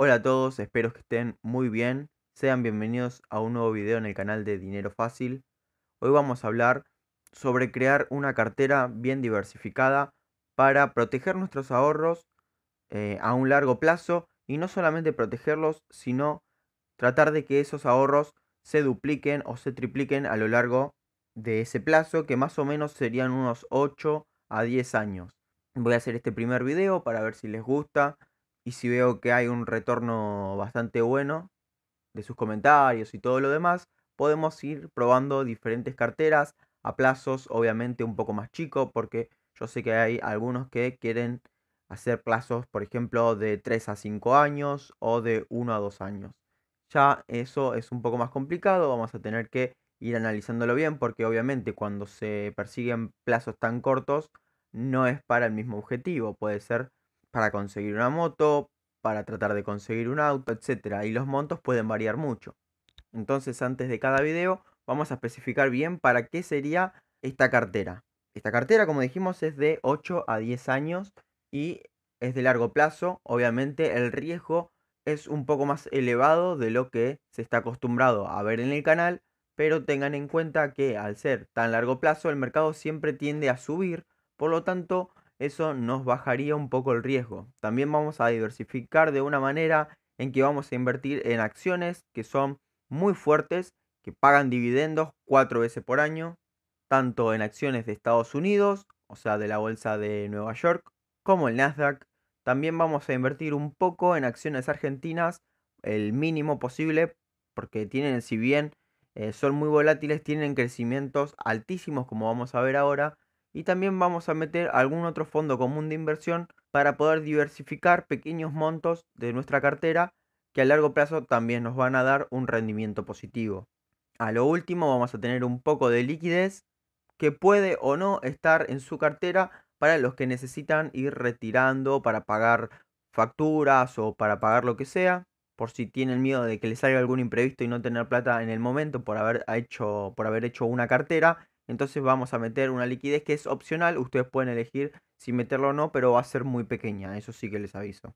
Hola a todos, espero que estén muy bien. Sean bienvenidos a un nuevo video en el canal de Dinero Fácil. Hoy vamos a hablar sobre crear una cartera bien diversificada para proteger nuestros ahorros eh, a un largo plazo y no solamente protegerlos, sino tratar de que esos ahorros se dupliquen o se tripliquen a lo largo de ese plazo que más o menos serían unos 8 a 10 años. Voy a hacer este primer video para ver si les gusta y si veo que hay un retorno bastante bueno de sus comentarios y todo lo demás, podemos ir probando diferentes carteras a plazos obviamente un poco más chico porque yo sé que hay algunos que quieren hacer plazos, por ejemplo, de 3 a 5 años o de 1 a 2 años. Ya eso es un poco más complicado, vamos a tener que ir analizándolo bien porque obviamente cuando se persiguen plazos tan cortos no es para el mismo objetivo, puede ser para conseguir una moto, para tratar de conseguir un auto, etc. Y los montos pueden variar mucho. Entonces antes de cada video vamos a especificar bien para qué sería esta cartera. Esta cartera, como dijimos, es de 8 a 10 años y es de largo plazo. Obviamente el riesgo es un poco más elevado de lo que se está acostumbrado a ver en el canal, pero tengan en cuenta que al ser tan largo plazo el mercado siempre tiende a subir, por lo tanto eso nos bajaría un poco el riesgo. También vamos a diversificar de una manera en que vamos a invertir en acciones que son muy fuertes, que pagan dividendos cuatro veces por año, tanto en acciones de Estados Unidos, o sea, de la Bolsa de Nueva York, como el Nasdaq. También vamos a invertir un poco en acciones argentinas, el mínimo posible, porque tienen, si bien eh, son muy volátiles, tienen crecimientos altísimos, como vamos a ver ahora, y también vamos a meter algún otro fondo común de inversión para poder diversificar pequeños montos de nuestra cartera que a largo plazo también nos van a dar un rendimiento positivo. A lo último vamos a tener un poco de liquidez que puede o no estar en su cartera para los que necesitan ir retirando para pagar facturas o para pagar lo que sea, por si tienen miedo de que les salga algún imprevisto y no tener plata en el momento por haber hecho, por haber hecho una cartera, entonces vamos a meter una liquidez que es opcional. Ustedes pueden elegir si meterlo o no, pero va a ser muy pequeña. Eso sí que les aviso.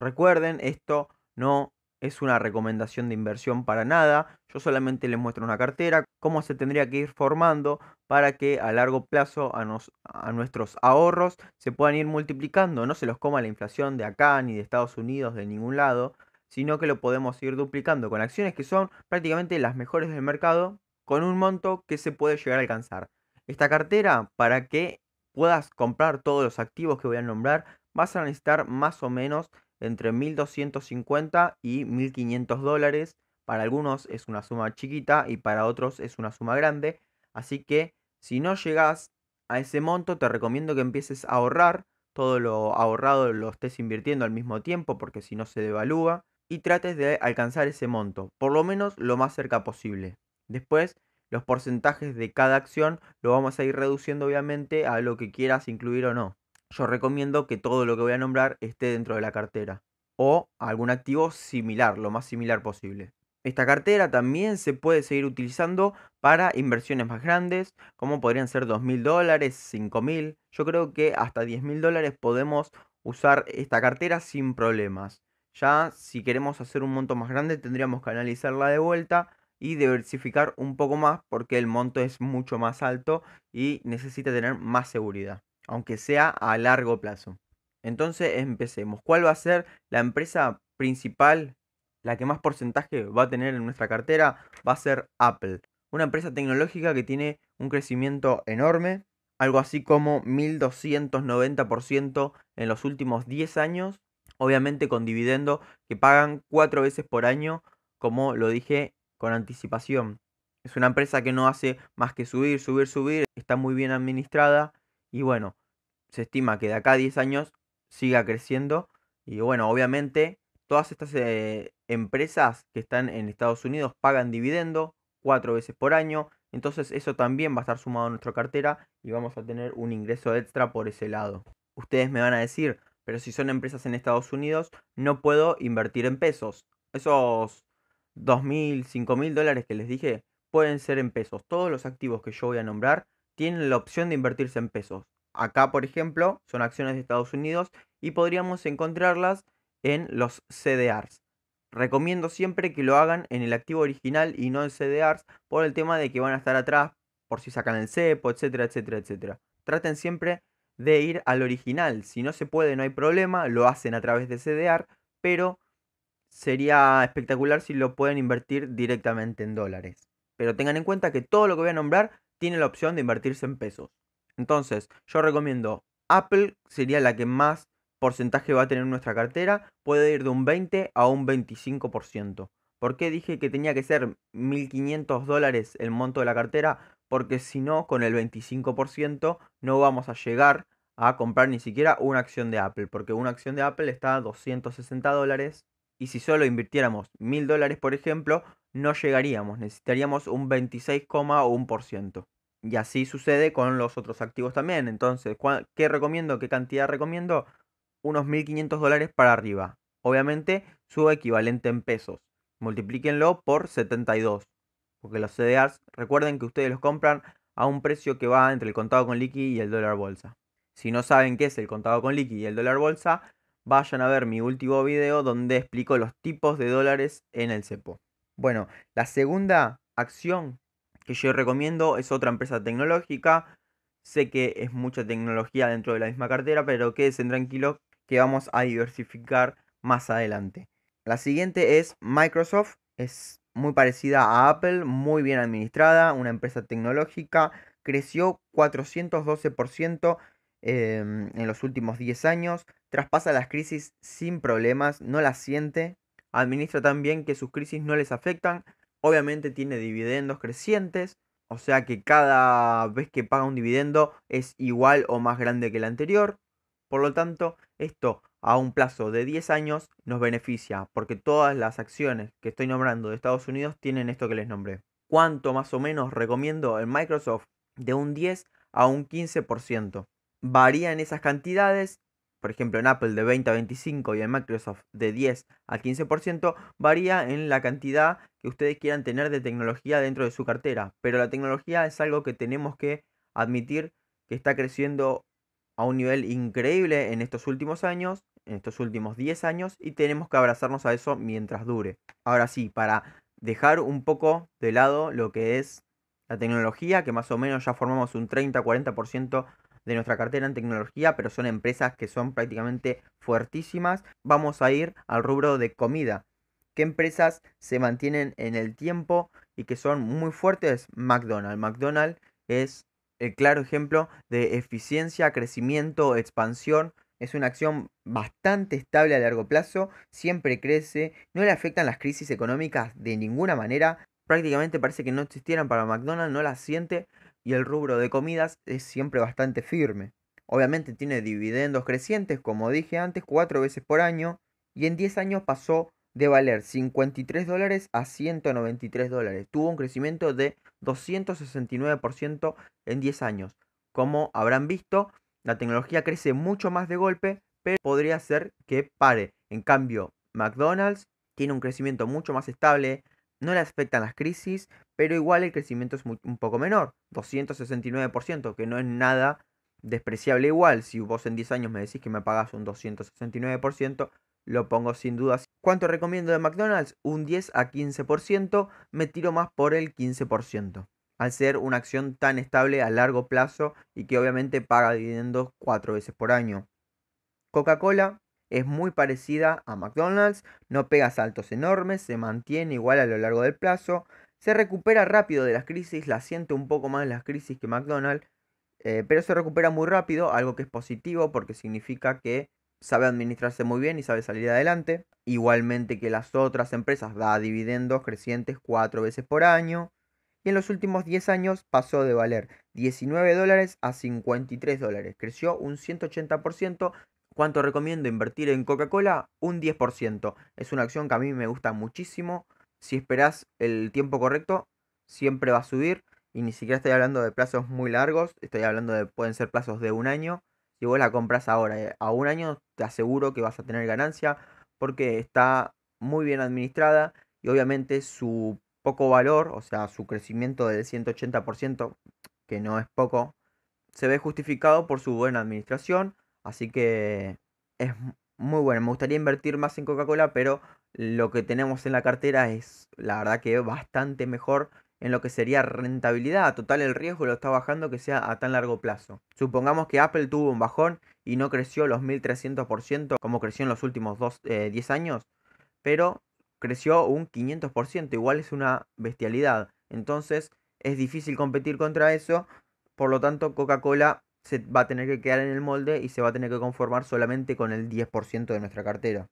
Recuerden, esto no es una recomendación de inversión para nada. Yo solamente les muestro una cartera, cómo se tendría que ir formando para que a largo plazo a, nuestros ahorros se puedan ir multiplicando. No se los coma la inflación de acá, ni de Estados Unidos, de ningún lado sino que lo podemos ir duplicando con acciones que son prácticamente las mejores del mercado con un monto que se puede llegar a alcanzar. Esta cartera, para que puedas comprar todos los activos que voy a nombrar, vas a necesitar más o menos entre 1.250 y 1.500 dólares. Para algunos es una suma chiquita y para otros es una suma grande. Así que si no llegas a ese monto, te recomiendo que empieces a ahorrar. Todo lo ahorrado lo estés invirtiendo al mismo tiempo porque si no se devalúa. Y trates de alcanzar ese monto, por lo menos lo más cerca posible. Después, los porcentajes de cada acción lo vamos a ir reduciendo obviamente a lo que quieras incluir o no. Yo recomiendo que todo lo que voy a nombrar esté dentro de la cartera o algún activo similar, lo más similar posible. Esta cartera también se puede seguir utilizando para inversiones más grandes, como podrían ser 2.000 dólares, 5.000. Yo creo que hasta 10.000 dólares podemos usar esta cartera sin problemas. Ya si queremos hacer un monto más grande tendríamos que analizarla de vuelta y diversificar un poco más porque el monto es mucho más alto y necesita tener más seguridad, aunque sea a largo plazo. Entonces empecemos. ¿Cuál va a ser la empresa principal, la que más porcentaje va a tener en nuestra cartera? Va a ser Apple, una empresa tecnológica que tiene un crecimiento enorme, algo así como 1290% en los últimos 10 años, obviamente con dividendo que pagan 4 veces por año, como lo dije con anticipación. Es una empresa que no hace más que subir, subir, subir, está muy bien administrada y bueno, se estima que de acá a 10 años siga creciendo y bueno, obviamente todas estas eh, empresas que están en Estados Unidos pagan dividendo cuatro veces por año, entonces eso también va a estar sumado a nuestra cartera y vamos a tener un ingreso extra por ese lado. Ustedes me van a decir, pero si son empresas en Estados Unidos, no puedo invertir en pesos. Esos 2.000, 5.000 dólares que les dije pueden ser en pesos. Todos los activos que yo voy a nombrar tienen la opción de invertirse en pesos. Acá, por ejemplo, son acciones de Estados Unidos y podríamos encontrarlas en los CDRs. Recomiendo siempre que lo hagan en el activo original y no en CDRs por el tema de que van a estar atrás por si sacan el cepo, etcétera, etcétera, etcétera. Traten siempre de ir al original. Si no se puede, no hay problema, lo hacen a través de CDR, pero sería espectacular si lo pueden invertir directamente en dólares. Pero tengan en cuenta que todo lo que voy a nombrar tiene la opción de invertirse en pesos. Entonces, yo recomiendo Apple, sería la que más porcentaje va a tener nuestra cartera, puede ir de un 20 a un 25%. ¿Por qué dije que tenía que ser 1.500 dólares el monto de la cartera? Porque si no, con el 25% no vamos a llegar a comprar ni siquiera una acción de Apple, porque una acción de Apple está a 260 dólares y si solo invirtiéramos mil dólares, por ejemplo, no llegaríamos, necesitaríamos un 26,1%. Y así sucede con los otros activos también. Entonces, ¿qué recomiendo? ¿Qué cantidad recomiendo? Unos 1.500 dólares para arriba. Obviamente, su equivalente en pesos. Multiplíquenlo por 72. Porque los CDRs, recuerden que ustedes los compran a un precio que va entre el contado con liqui y el dólar bolsa. Si no saben qué es el contado con liqui y el dólar bolsa, vayan a ver mi último video donde explico los tipos de dólares en el CEPO. Bueno, la segunda acción que yo recomiendo es otra empresa tecnológica. Sé que es mucha tecnología dentro de la misma cartera, pero quédense tranquilos que vamos a diversificar más adelante. La siguiente es Microsoft. Es muy parecida a Apple, muy bien administrada, una empresa tecnológica. Creció 412% Em, en los últimos 10 años, traspasa las crisis sin problemas, no las siente, administra tan bien que sus crisis no les afectan, obviamente tiene dividendos crecientes, o sea que cada vez que paga un dividendo es igual o más grande que el anterior. Por lo tanto, esto a un plazo de 10 años nos beneficia, porque todas las acciones que estoy nombrando de Estados Unidos tienen esto que les nombré. ¿Cuánto más o menos recomiendo en Microsoft? De un 10 a un 15%. Varía en esas cantidades, por ejemplo en Apple de 20 a 25 y en Microsoft de 10 a 15%, varía en la cantidad que ustedes quieran tener de tecnología dentro de su cartera. Pero la tecnología es algo que tenemos que admitir que está creciendo a un nivel increíble en estos últimos años, en estos últimos 10 años, y tenemos que abrazarnos a eso mientras dure. Ahora sí, para dejar un poco de lado lo que es la tecnología, que más o menos ya formamos un 30-40% de nuestra cartera en tecnología, pero son empresas que son prácticamente fuertísimas. Vamos a ir al rubro de comida. ¿Qué empresas se mantienen en el tiempo y que son muy fuertes? McDonald's. McDonald's es el claro ejemplo de eficiencia, crecimiento, expansión. Es una acción bastante estable a largo plazo, siempre crece, no le afectan las crisis económicas de ninguna manera, prácticamente parece que no existieran para McDonald's, no las siente y el rubro de comidas es siempre bastante firme. Obviamente tiene dividendos crecientes, como dije antes, cuatro veces por año, y en 10 años pasó de valer 53 dólares a 193 dólares. Tuvo un crecimiento de 269% en 10 años. Como habrán visto, la tecnología crece mucho más de golpe, pero podría ser que pare. En cambio, McDonald's tiene un crecimiento mucho más estable, no le afectan las crisis, pero igual el crecimiento es un poco menor, 269%, que no es nada despreciable igual. Si vos en 10 años me decís que me pagas un 269%, lo pongo sin dudas. ¿Cuánto recomiendo de McDonald's? Un 10 a 15%, me tiro más por el 15%, al ser una acción tan estable a largo plazo y que obviamente paga dividendos 4 veces por año. Coca-Cola, es muy parecida a McDonald's, no pega saltos enormes, se mantiene igual a lo largo del plazo, se recupera rápido de las crisis, la siente un poco más las crisis que McDonald's, eh, pero se recupera muy rápido, algo que es positivo porque significa que sabe administrarse muy bien y sabe salir adelante. Igualmente que las otras empresas, da dividendos crecientes cuatro veces por año. Y en los últimos 10 años pasó de valer 19 dólares a 53 dólares. Creció un 180% ¿Cuánto recomiendo invertir en Coca-Cola? Un 10%. Es una acción que a mí me gusta muchísimo. Si esperás el tiempo correcto, siempre va a subir. Y ni siquiera estoy hablando de plazos muy largos. Estoy hablando de, pueden ser plazos de un año. Si vos la compras ahora, eh, a un año te aseguro que vas a tener ganancia. Porque está muy bien administrada. Y obviamente su poco valor, o sea, su crecimiento del 180%, que no es poco, se ve justificado por su buena administración Así que es muy bueno. Me gustaría invertir más en Coca-Cola, pero lo que tenemos en la cartera es, la verdad, que bastante mejor en lo que sería rentabilidad. Total, el riesgo lo está bajando que sea a tan largo plazo. Supongamos que Apple tuvo un bajón y no creció los 1300% como creció en los últimos 10 eh, años, pero creció un 500%. Igual es una bestialidad. Entonces, es difícil competir contra eso. Por lo tanto, Coca-Cola se va a tener que quedar en el molde y se va a tener que conformar solamente con el 10% de nuestra cartera.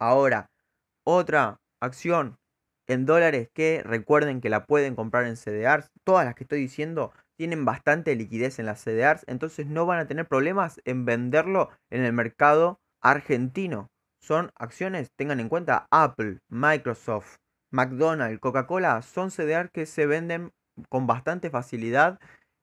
Ahora, otra acción en dólares que recuerden que la pueden comprar en CDRs. Todas las que estoy diciendo tienen bastante liquidez en las CDRs, entonces no van a tener problemas en venderlo en el mercado argentino. Son acciones, tengan en cuenta, Apple, Microsoft, McDonald's, Coca-Cola, son CDRs que se venden con bastante facilidad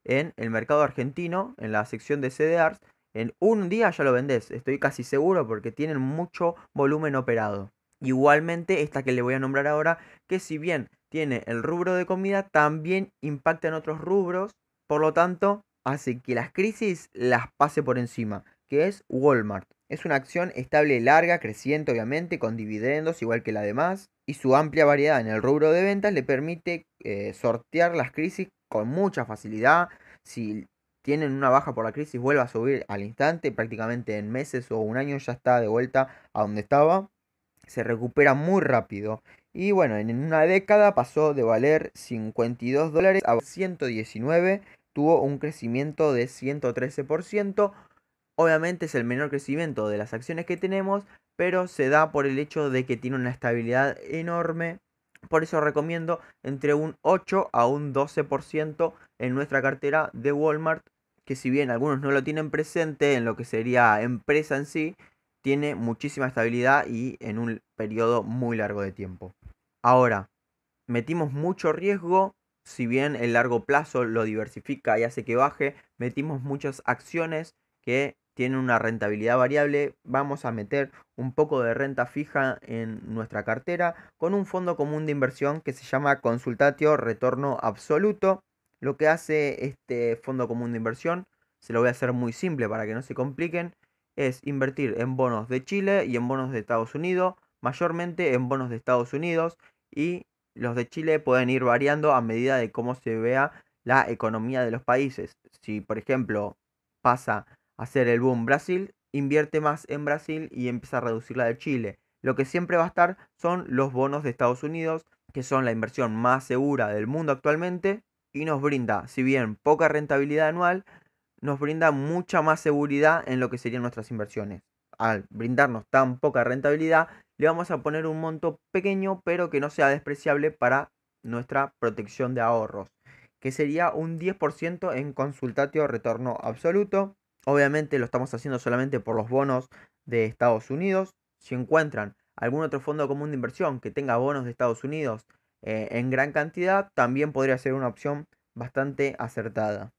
en el mercado argentino, en la sección de CDRs. En un día ya lo vendés, estoy casi seguro porque tienen mucho volumen operado. Igualmente esta que le voy a nombrar ahora, que si bien tiene el rubro de comida, también impacta en otros rubros. Por lo tanto, hace que las crisis las pase por encima, que es Walmart. Es una acción estable, larga, creciente obviamente, con dividendos igual que la demás, y su amplia variedad en el rubro de ventas le permite eh, sortear las crisis con mucha facilidad. Si tienen una baja por la crisis, vuelve a subir al instante, prácticamente en meses o un año ya está de vuelta a donde estaba. Se recupera muy rápido. Y bueno, en una década pasó de valer 52 dólares a 119, tuvo un crecimiento de 113%. Obviamente es el menor crecimiento de las acciones que tenemos, pero se da por el hecho de que tiene una estabilidad enorme por eso recomiendo entre un 8 a un 12% en nuestra cartera de Walmart, que si bien algunos no lo tienen presente en lo que sería empresa en sí, tiene muchísima estabilidad y en un periodo muy largo de tiempo. Ahora, metimos mucho riesgo, si bien el largo plazo lo diversifica y hace que baje, metimos muchas acciones que tienen una rentabilidad variable, vamos a meter un poco de renta fija en nuestra cartera con un fondo común de inversión que se llama Consultatio Retorno Absoluto. Lo que hace este fondo común de inversión, se lo voy a hacer muy simple para que no se compliquen, es invertir en bonos de Chile y en bonos de Estados Unidos, mayormente en bonos de Estados Unidos y los de Chile pueden ir variando a medida de cómo se vea la economía de los países. Si por ejemplo pasa hacer el boom Brasil, invierte más en Brasil y empieza a reducir la de Chile. Lo que siempre va a estar son los bonos de Estados Unidos, que son la inversión más segura del mundo actualmente y nos brinda, si bien poca rentabilidad anual, nos brinda mucha más seguridad en lo que serían nuestras inversiones. Al brindarnos tan poca rentabilidad, le vamos a poner un monto pequeño pero que no sea despreciable para nuestra protección de ahorros, que sería un 10% en consultatio retorno absoluto, Obviamente lo estamos haciendo solamente por los bonos de Estados Unidos. Si encuentran algún otro fondo común de inversión que tenga bonos de Estados Unidos eh, en gran cantidad, también podría ser una opción bastante acertada.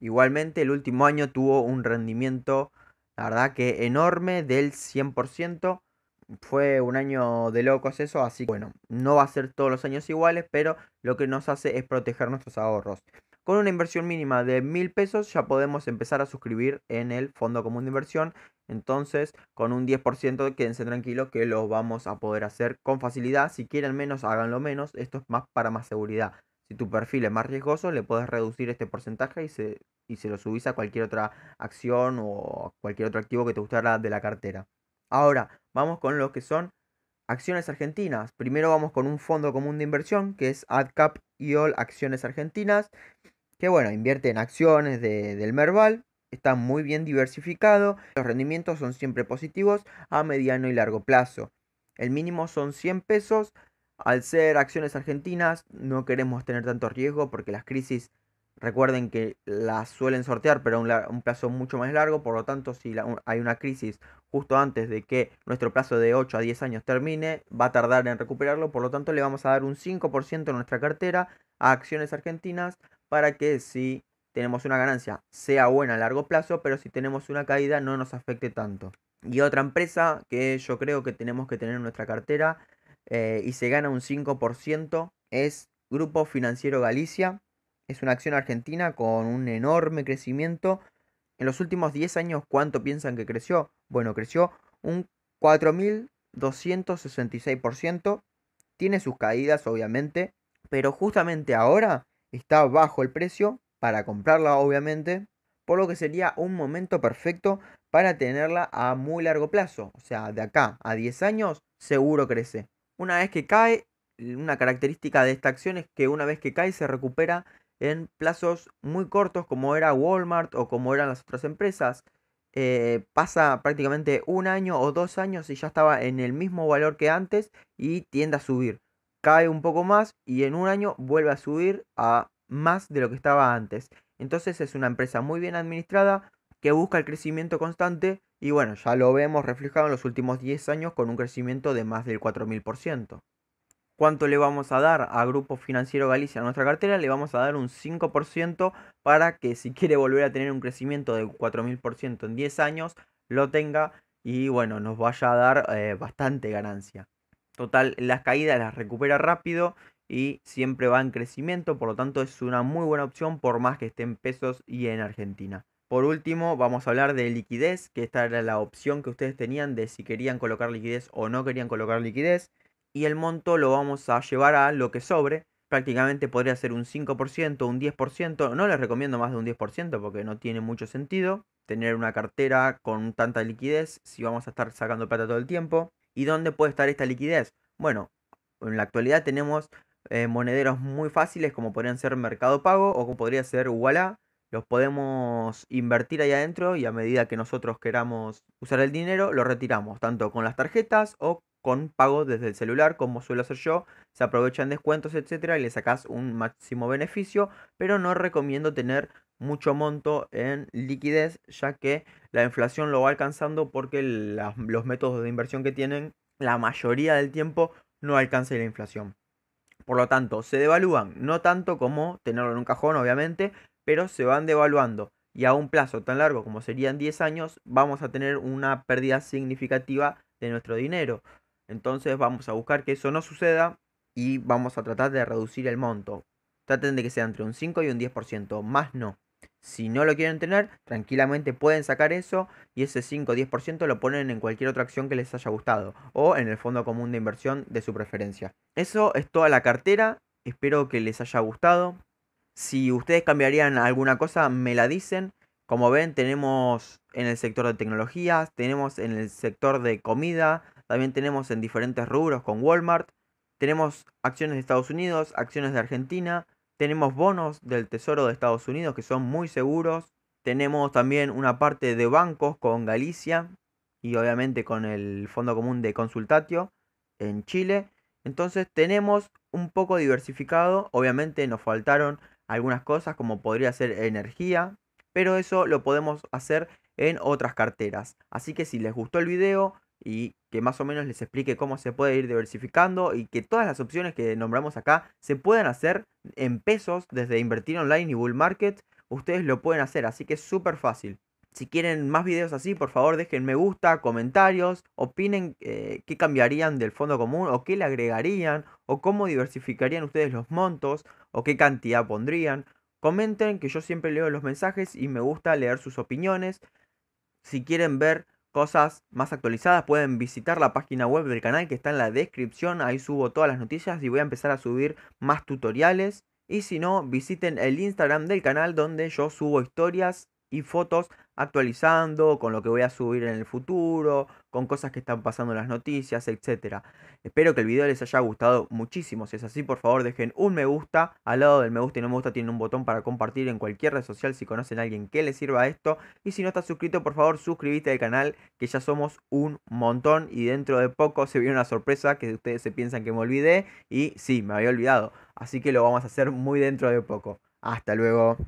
Igualmente el último año tuvo un rendimiento, la verdad que enorme, del 100%. Fue un año de locos eso, así que bueno, no va a ser todos los años iguales, pero lo que nos hace es proteger nuestros ahorros. Con una inversión mínima de mil pesos ya podemos empezar a suscribir en el Fondo Común de Inversión. Entonces, con un 10% quédense tranquilos que lo vamos a poder hacer con facilidad. Si quieren menos, háganlo menos. Esto es más para más seguridad. Si tu perfil es más riesgoso, le puedes reducir este porcentaje y se, y se lo subís a cualquier otra acción o cualquier otro activo que te gustara de la cartera. Ahora, vamos con lo que son acciones argentinas. Primero vamos con un fondo común de inversión que es AdCap y All Acciones Argentinas que bueno, invierte en acciones de, del Merval, está muy bien diversificado, los rendimientos son siempre positivos a mediano y largo plazo. El mínimo son 100 pesos, al ser acciones argentinas no queremos tener tanto riesgo porque las crisis, recuerden que las suelen sortear pero a un, plazo mucho más largo, por lo tanto si hay una crisis justo antes de que nuestro plazo de 8 a 10 años termine, va a tardar en recuperarlo, por lo tanto le vamos a dar un 5% en nuestra cartera a acciones argentinas para que si tenemos una ganancia sea buena a largo plazo, pero si tenemos una caída no nos afecte tanto. Y otra empresa que yo creo que tenemos que tener en nuestra cartera eh, y se gana un 5% es Grupo Financiero Galicia. Es una acción argentina con un enorme crecimiento. En los últimos 10 años, ¿cuánto piensan que creció? Bueno, creció un 4.266%. Tiene sus caídas, obviamente. Pero justamente ahora está bajo el precio para comprarla obviamente, por lo que sería un momento perfecto para tenerla a muy largo plazo, o sea, de acá a 10 años seguro crece. Una vez que cae, una característica de esta acción es que una vez que cae se recupera en plazos muy cortos como era Walmart o como eran las otras empresas. Eh, pasa prácticamente un año o dos años y ya estaba en el mismo valor que antes y tiende a subir cae un poco más y en un año vuelve a subir a más de lo que estaba antes. Entonces es una empresa muy bien administrada que busca el crecimiento constante y bueno, ya lo vemos reflejado en los últimos 10 años con un crecimiento de más del 4000%. ¿Cuánto le vamos a dar a Grupo Financiero Galicia a nuestra cartera? Le vamos a dar un 5% para que si quiere volver a tener un crecimiento de 4000% en 10 años, lo tenga y bueno, nos vaya a dar eh, bastante ganancia. Total, las caídas las recupera rápido y siempre va en crecimiento, por lo tanto es una muy buena opción por más que esté en pesos y en Argentina. Por último, vamos a hablar de liquidez, que esta era la opción que ustedes tenían de si querían colocar liquidez o no querían colocar liquidez. Y el monto lo vamos a llevar a lo que sobre. Prácticamente podría ser un 5%, un 10%. No les recomiendo más de un 10% porque no tiene mucho sentido tener una cartera con tanta liquidez si vamos a estar sacando plata todo el tiempo. ¿Y dónde puede estar esta liquidez? Bueno, en la actualidad tenemos eh, monederos muy fáciles como podrían ser Mercado Pago o como podría ser Walla. Los podemos invertir ahí adentro y a medida que nosotros queramos usar el dinero, lo retiramos, tanto con las tarjetas o con pago desde el celular, como suelo hacer yo. Se aprovechan descuentos, etcétera, y le sacas un máximo beneficio, pero no recomiendo tener mucho monto en liquidez, ya que la inflación lo va alcanzando porque los métodos de inversión que tienen la mayoría del tiempo no alcanza la inflación. Por lo tanto, se devalúan, no tanto como tenerlo en un cajón, obviamente, pero se van devaluando. Y a un plazo tan largo como serían 10 años, vamos a tener una pérdida significativa de nuestro dinero. Entonces vamos a buscar que eso no suceda y vamos a tratar de reducir el monto. Traten de que sea entre un 5 y un 10%, más no. Si no lo quieren tener, tranquilamente pueden sacar eso y ese 5 o 10% lo ponen en cualquier otra acción que les haya gustado o en el fondo común de inversión de su preferencia. Eso es toda la cartera, espero que les haya gustado. Si ustedes cambiarían alguna cosa, me la dicen. Como ven, tenemos en el sector de tecnologías, tenemos en el sector de comida, también tenemos en diferentes rubros con Walmart, tenemos acciones de Estados Unidos, acciones de Argentina, tenemos bonos del Tesoro de Estados Unidos que son muy seguros. Tenemos también una parte de bancos con Galicia y obviamente con el Fondo Común de Consultatio en Chile. Entonces tenemos un poco diversificado. Obviamente nos faltaron algunas cosas como podría ser energía, pero eso lo podemos hacer en otras carteras. Así que si les gustó el video, y que más o menos les explique cómo se puede ir diversificando y que todas las opciones que nombramos acá se pueden hacer en pesos desde invertir online y bull market. Ustedes lo pueden hacer, así que es súper fácil. Si quieren más videos así, por favor dejen me gusta, comentarios, opinen eh, qué cambiarían del fondo común o qué le agregarían o cómo diversificarían ustedes los montos o qué cantidad pondrían. Comenten que yo siempre leo los mensajes y me gusta leer sus opiniones. Si quieren ver cosas más actualizadas pueden visitar la página web del canal que está en la descripción. Ahí subo todas las noticias y voy a empezar a subir más tutoriales. Y si no, visiten el Instagram del canal donde yo subo historias y fotos actualizando con lo que voy a subir en el futuro, con cosas que están pasando en las noticias, etc. Espero que el video les haya gustado muchísimo. Si es así, por favor dejen un me gusta. Al lado del me gusta y no me gusta tienen un botón para compartir en cualquier red social si conocen a alguien que les sirva esto. Y si no estás suscrito, por favor suscríbete al canal que ya somos un montón y dentro de poco se viene una sorpresa que ustedes se piensan que me olvidé y sí, me había olvidado. Así que lo vamos a hacer muy dentro de poco. Hasta luego.